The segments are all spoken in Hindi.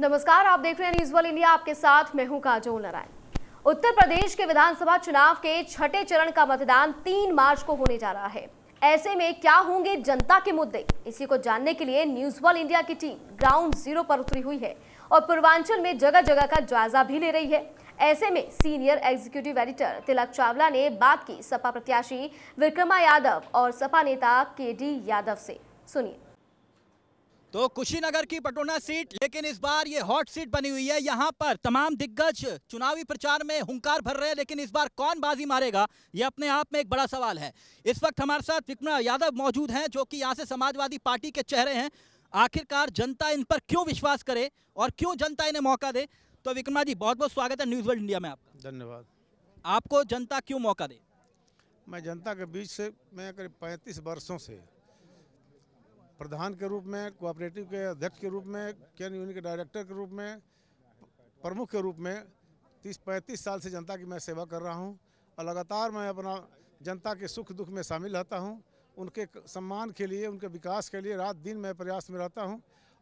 नमस्कार आप देख रहे हैं न्यूज वन इंडिया आपके साथ मैं हूं काजोल नारायण उत्तर प्रदेश के विधानसभा चुनाव के छठे चरण का मतदान तीन मार्च को होने जा रहा है ऐसे में क्या होंगे जनता के मुद्दे इसी को जानने के लिए न्यूज वर्ल्ड इंडिया की टीम ग्राउंड जीरो पर उतरी हुई है और पूर्वांचल में जगह जगह का जायजा भी ले रही है ऐसे में senior executive editor Tilak Chawla ने बात की सपा प्रत्याशी विक्रमा यादव और सपा नेता के डी यादव से सुनिए तो कुशीनगर की पटोना सीट लेकिन इस बार ये हॉट सीट बनी हुई है यहाँ पर तमाम दिग्गज चुनावी प्रचार में हुंकार भर रहे हैं लेकिन इस बार कौन बाजी मारेगा ये अपने आप में एक बड़ा सवाल है इस वक्त हमारे साथ विक्रमा यादव मौजूद हैं जो कि यहाँ से समाजवादी पार्टी के चेहरे हैं आखिरकार जनता इन पर क्यों विश्वास करे और क्यों जनता इन्हें मौका दे तो विक्रमा जी बहुत बहुत स्वागत है न्यूज़ वर्ल्ड इंडिया में आपका धन्यवाद आपको जनता क्यों मौका दे मैं जनता के बीच से मैं करीब पैंतीस वर्षों से प्रधान के रूप में कोऑपरेटिव के अध्यक्ष के रूप में कैन यूनियन के डायरेक्टर के रूप में प्रमुख के रूप में तीस पैंतीस साल से जनता की मैं सेवा कर रहा हूँ और लगातार मैं अपना जनता के सुख दुख में शामिल रहता हूँ उनके सम्मान के लिए उनके विकास के लिए रात दिन मैं प्रयास में रहता हूँ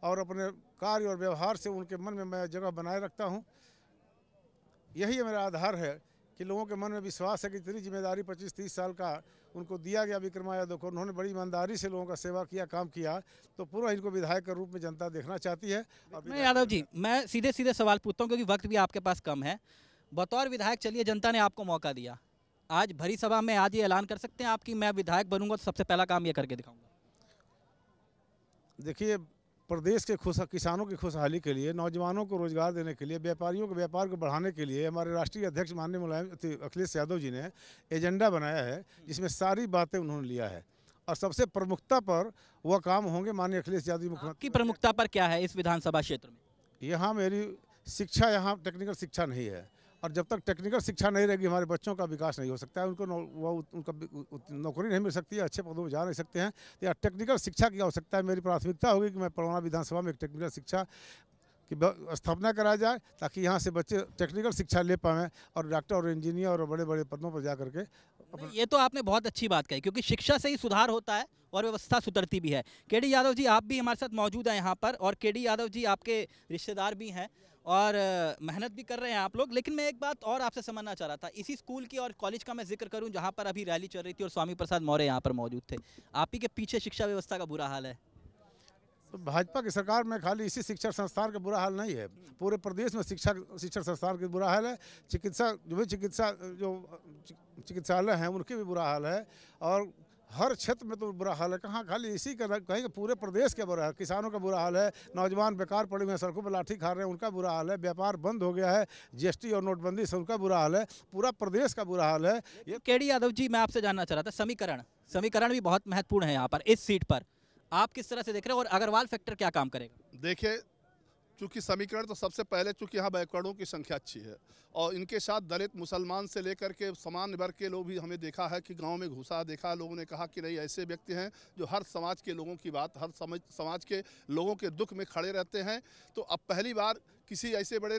और अपने कार्य और व्यवहार से उनके मन में मैं जगह बनाए रखता हूँ यही मेरा आधार है कि लोगों के मन में विश्वास है कि इतनी जिम्मेदारी पच्चीस तीस साल का उनको दिया गया विक्रमा यादव को उन्होंने बड़ी ईमानदारी से लोगों का सेवा किया काम किया तो पूरा इनको विधायक के रूप में जनता देखना चाहती है मैं यादव जी मैं सीधे सीधे सवाल पूछता हूँ क्योंकि वक्त भी आपके पास कम है बतौर विधायक चलिए जनता ने आपको मौका दिया आज भरी सभा में आज ये ऐलान कर सकते हैं आपकी मैं विधायक बनूंगा तो सबसे पहला काम ये करके दिखाऊंगा देखिए प्रदेश के खुश किसानों की खुशहाली के लिए नौजवानों को रोजगार देने के लिए व्यापारियों के व्यापार को बढ़ाने के लिए हमारे राष्ट्रीय अध्यक्ष माननीय मुलायम अखिलेश यादव जी ने एजेंडा बनाया है जिसमें सारी बातें उन्होंने लिया है और सबसे प्रमुखता पर वह काम होंगे माननीय अखिलेश यादव मुख्यमंत्री की प्रमुखता पर क्या है इस विधानसभा क्षेत्र में यहाँ मेरी शिक्षा यहाँ टेक्निकल शिक्षा नहीं है और जब तक टेक्निकल शिक्षा नहीं रहेगी हमारे बच्चों का विकास नहीं हो सकता है उनको वो उनका नौकरी नहीं मिल सकती है अच्छे पदों पर जा नहीं सकते हैं तो यार टेक्निकल शिक्षा की आवश्यकता है मेरी प्राथमिकता होगी कि मैं पड़वाना विधानसभा में एक टेक्निकल शिक्षा की स्थापना कराया जाए ताकि यहाँ से बच्चे टेक्निकल शिक्षा ले पाएँ और डॉक्टर और इंजीनियर और बड़े बड़े पदों पर जा करके ये तो आपने बहुत अच्छी बात कही क्योंकि शिक्षा से ही सुधार होता है और व्यवस्था सुधरती भी है के यादव जी आप भी हमारे साथ मौजूद हैं यहाँ पर और के यादव जी आपके रिश्तेदार भी हैं और मेहनत भी कर रहे हैं आप लोग लेकिन मैं एक बात और आपसे समझना चाह रहा था इसी स्कूल की और कॉलेज का मैं जिक्र करूं जहां पर अभी रैली चल रही थी और स्वामी प्रसाद मौर्य यहां पर मौजूद थे आप ही के पीछे शिक्षा व्यवस्था का बुरा हाल है तो भाजपा की सरकार में खाली इसी शिक्षा संस्थान का बुरा हाल नहीं है पूरे प्रदेश में शिक्षा शिक्षा संस्थान का बुरा हाल है चिकित्सा जो भी चिकित्सा जो चिकित्सालय हैं उनकी भी बुरा हाल है और हर क्षेत्र में तो बुरा हाल है कहाँ खाली इसी का कहीं पूरे प्रदेश का बुरा हाल किसानों का बुरा हाल है नौजवान बेकार पड़े हुए हैं सड़कों पर लाठी खा रहे हैं उनका बुरा हाल है व्यापार बंद हो गया है जीएसटी और नोटबंदी से उनका बुरा हाल है पूरा प्रदेश का बुरा हाल है ये केडी यादव जी मैं आपसे जानना चाह रहा था समीकरण समीकरण भी बहुत महत्वपूर्ण है यहाँ पर इस सीट पर आप किस तरह से देख रहे हो और अग्रवाल फैक्टर क्या काम करेगा देखिए चूँकि समीकरण तो सबसे पहले चूँकि यहाँ बैकवर्डों की संख्या अच्छी है और इनके साथ दलित मुसलमान से लेकर के सामान्य वर्ग के लोग भी हमें देखा है कि गांव में घुसा देखा लोगों ने कहा कि नहीं ऐसे व्यक्ति हैं जो हर समाज के लोगों की बात हर समझ समाज के लोगों के दुख में खड़े रहते हैं तो अब पहली बार किसी ऐसे बड़े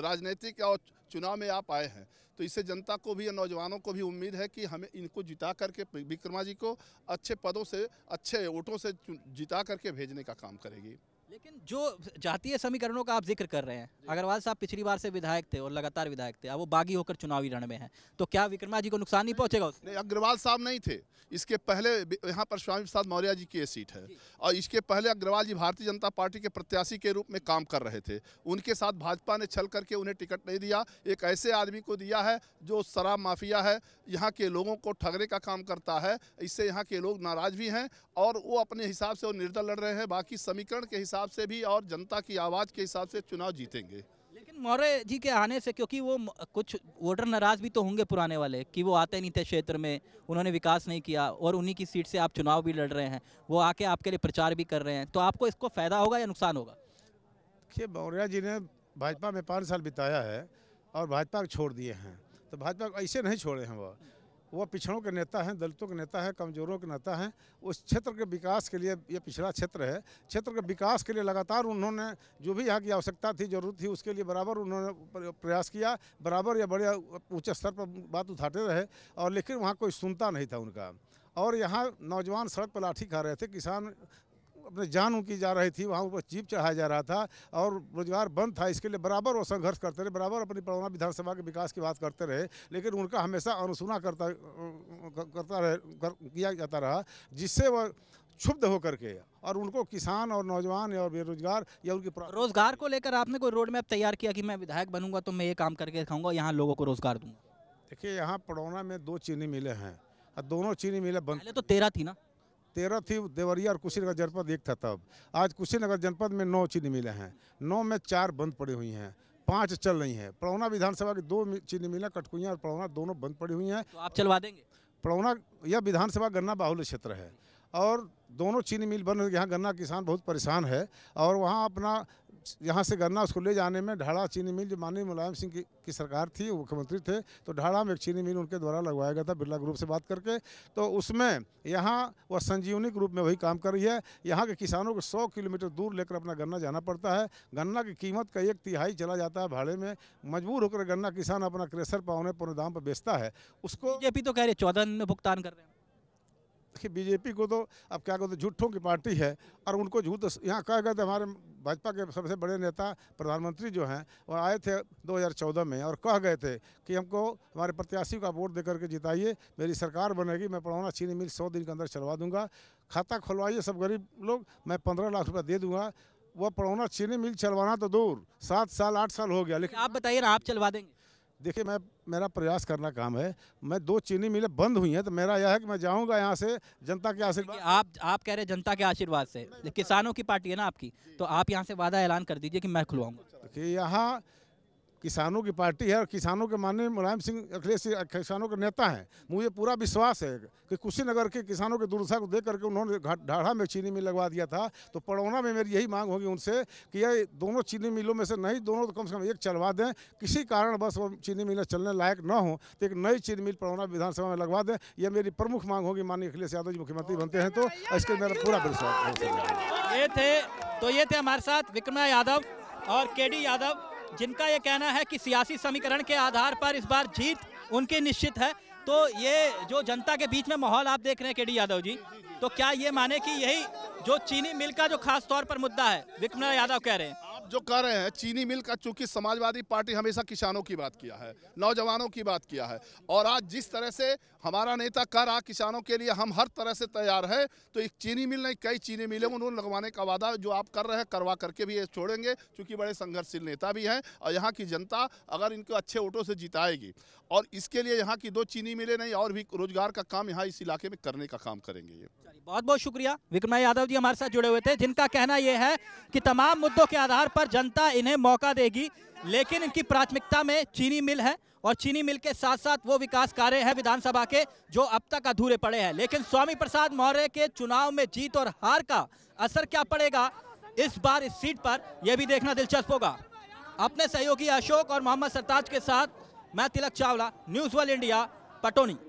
राजनीतिक और चुनाव में आप आए हैं तो इससे जनता को भी नौजवानों को भी उम्मीद है कि हमें इनको जिता करके विक्रमा जी को अच्छे पदों से अच्छे वोटों से जिता करके भेजने का काम करेगी लेकिन जो जातीय समीकरणों का आप जिक्र कर रहे हैं अग्रवाल साहब पिछली बार से विधायक थे और लगातार विधायक थे अब वो बागी होकर चुनावी रण में हैं तो क्या विक्रमा जी को नुकसान नहीं, पहुंचेगा उसने अग्रवाल साहब नहीं थे इसके पहले यहाँ पर स्वामी प्रसाद मौर्य जी की सीट है और इसके पहले अग्रवाल जी भारतीय जनता पार्टी के प्रत्याशी के रूप में काम कर रहे थे उनके साथ भाजपा ने छल करके उन्हें टिकट नहीं दिया एक ऐसे आदमी को दिया है जो शराब माफिया है यहाँ के लोगों को ठगने का काम करता है इससे यहाँ के लोग नाराज भी हैं और वो अपने हिसाब से वो निर्दल लड़ रहे हैं बाकी समीकरण के हिसाब हिसाब से भी और जनता की आवाज़ के हिसाब से चुनाव जीतेंगे लेकिन मौर्य जी के आने से क्योंकि वो कुछ वोटर नाराज भी तो होंगे पुराने वाले कि वो आते नहीं थे क्षेत्र में उन्होंने विकास नहीं किया और उन्हीं की सीट से आप चुनाव भी लड़ रहे हैं वो आके आपके लिए प्रचार भी कर रहे हैं तो आपको इसको फ़ायदा होगा या नुकसान होगा देखिए मौर्य जी ने भाजपा में पाँच साल बिताया है और भाजपा छोड़ दिए हैं तो भाजपा ऐसे नहीं छोड़े हैं वो वह पिछड़ों के नेता हैं दलितों के नेता हैं कमजोरों के नेता हैं उस क्षेत्र के विकास के लिए ये पिछड़ा क्षेत्र है क्षेत्र के विकास के लिए लगातार उन्होंने जो भी यहाँ की आवश्यकता थी जरूरत थी उसके लिए बराबर उन्होंने प्रयास किया बराबर या बड़े ऊँचे स्तर पर बात उठाते रहे और लेकिन वहाँ कोई सुनता नहीं था उनका और यहाँ नौजवान सड़क पर लाठी खा रहे थे किसान अपने जान उनकी जा रही थी वहाँ ऊपर चीप चढ़ाया जा रहा था और रोजगार बंद था इसके लिए बराबर वो संघर्ष करते रहे बराबर अपनी पड़ौना विधानसभा के विकास की बात करते रहे लेकिन उनका हमेशा अनुसुना करता करता रहे कर, किया जाता रहा जिससे वह क्षुब्ध होकर के और उनको किसान और नौजवान या बेरोजगार या उनकी रोजगार को लेकर आपने कोई रोड मैप तैयार किया कि मैं विधायक बनूंगा तो मैं ये काम करके खाऊंगा यहाँ लोगों को रोजगार दूंगा देखिए यहाँ पड़ौना में दो चीनी मिले हैं और दोनों चीनी मिले बंद तो तेरह थी ना तेरह थी देवरिया और कुशीनगर जनपद एक था तब आज कुशीनगर जनपद में नौ चीनी मिलें हैं नौ में चार बंद पड़ी हुई हैं पांच चल रही हैं पड़ौना विधानसभा की दो चीनी मिलें कटकुइया और पड़ौना दोनों बंद पड़ी हुई हैं तो आप चलवा देंगे पड़ौना यह विधानसभा गन्ना बाहुल्य क्षेत्र है और दोनों चीनी मिल बंद यहाँ गन्ना किसान बहुत परेशान है और वहाँ अपना यहाँ से गन्ना उसको ले जाने में ढाड़ा चीनी मिल जो माननीय मुलायम सिंह की, की सरकार थी मुख्यमंत्री थे तो ढाड़ा में एक चीनी मिल उनके द्वारा लगवाया गया था बिरला ग्रुप से बात करके तो उसमें यहाँ वह संजीवनी ग्रुप में वही काम कर रही है यहाँ के किसानों को सौ किलोमीटर दूर लेकर अपना गन्ना जाना पड़ता है गन्ना की कीमत का एक तिहाई चला जाता है भाड़े में मजबूर होकर गन्ना किसान अपना क्रेशर पाने पौने दाम पर बेचता है उसको बीजेपी तो कह रही है चौदह में भुगतान कर रहे हैं देखिए बीजेपी को तो अब क्या कहते झूठों की पार्टी है और उनको झूठ तो यहाँ कहा गया था हमारे भाजपा के सबसे बड़े नेता प्रधानमंत्री जो हैं वो आए थे 2014 में और कह गए थे कि हमको हमारे प्रत्याशी का वोट दे करके जिताइए मेरी सरकार बनेगी मैं पड़ौना चीनी मिल सौ दिन के अंदर चलवा दूंगा खाता खुलवाइए सब गरीब लोग मैं पंद्रह लाख रुपये दे दूंगा वह पड़ौना चीनी मिल चलवाना तो दूर सात साल आठ साल हो गया लेकिन आप बताइए ना आप चलवा देंगे देखिए मैं मेरा प्रयास करना काम है मैं दो चीनी मिलें बंद हुई हैं तो मेरा यह है कि मैं जाऊंगा यहाँ से जनता के आशीर्वाद आप आप कह रहे हैं जनता के आशीर्वाद से किसानों की पार्टी है ना आपकी तो आप यहाँ से वादा ऐलान कर दीजिए कि मैं खुलवाऊंगा देखिए यहाँ किसानों की पार्टी है और किसानों के माननीय मुलायम सिंह अखिलेश किसानों के नेता हैं मुझे पूरा विश्वास है कि कुशीनगर के किसानों की दुर्दशा को देख करके उन्होंने ढाढ़ा में चीनी मिल लगवा दिया था तो पड़ौना में मेरी यही मांग होगी उनसे कि ये दोनों चीनी मिलों में से नहीं दोनों तो कम से कम एक चलवा दें किसी कारण बस वो चीनी मिलें चलने लायक न हो तो एक नई चीनी मिल पड़ौना विधानसभा में लगवा दें यह मेरी प्रमुख मांग होगी माननीय अखिलेश यादव जी मुख्यमंत्री बनते हैं तो इसके मेरा पूरा विश्वास ये थे तो ये थे हमारे साथ विक्रमा यादव और के यादव जिनका ये कहना है कि सियासी समीकरण के आधार पर इस बार जीत उनकी निश्चित है तो ये जो जनता के बीच में माहौल आप देख रहे हैं के डी यादव जी तो क्या ये माने कि यही जो चीनी मिल का जो खास तौर पर मुद्दा है विक्रम यादव कह रहे हैं आप जो कह रहे हैं चीनी मिल का चूंकि समाजवादी पार्टी हमेशा किसानों की बात किया है नौजवानों की बात किया है और आज जिस तरह से हमारा नेता कह रहा किसानों के लिए हम हर तरह से तैयार है तो एक चीनी मिल नहीं कई चीनी मिलें उन्होंने लगवाने का वादा जो आप कर रहे हैं करवा करके भी ये छोड़ेंगे चूँकि बड़े संघर्षशील नेता भी हैं और यहाँ की जनता अगर इनको अच्छे वोटों से जिताएगी और इसके लिए यहाँ की दो चीनी मिले नहीं और भी रोजगार का काम यहाँ इस इलाके में करने का काम करेंगे ये बहुत बहुत शुक्रिया विक्रमा यादव जी हमारे साथ जुड़े हुए थे जिनका कहना यह है कि तमाम मुद्दों के आधार आधार पर जनता इन्हें मौका देगी लेकिन इनकी प्राथमिकता में चीनी मिल है और चीनी मिल के साथ साथ वो विकास कार्य है विधानसभा के जो अब तक अधूरे पड़े हैं लेकिन स्वामी प्रसाद मौर्य के चुनाव में जीत और हार का असर क्या पड़ेगा इस बार इस सीट पर यह भी देखना दिलचस्प होगा अपने सहयोगी अशोक और मोहम्मद सरताज के साथ मैं Tilak Chawla News World India पटोनी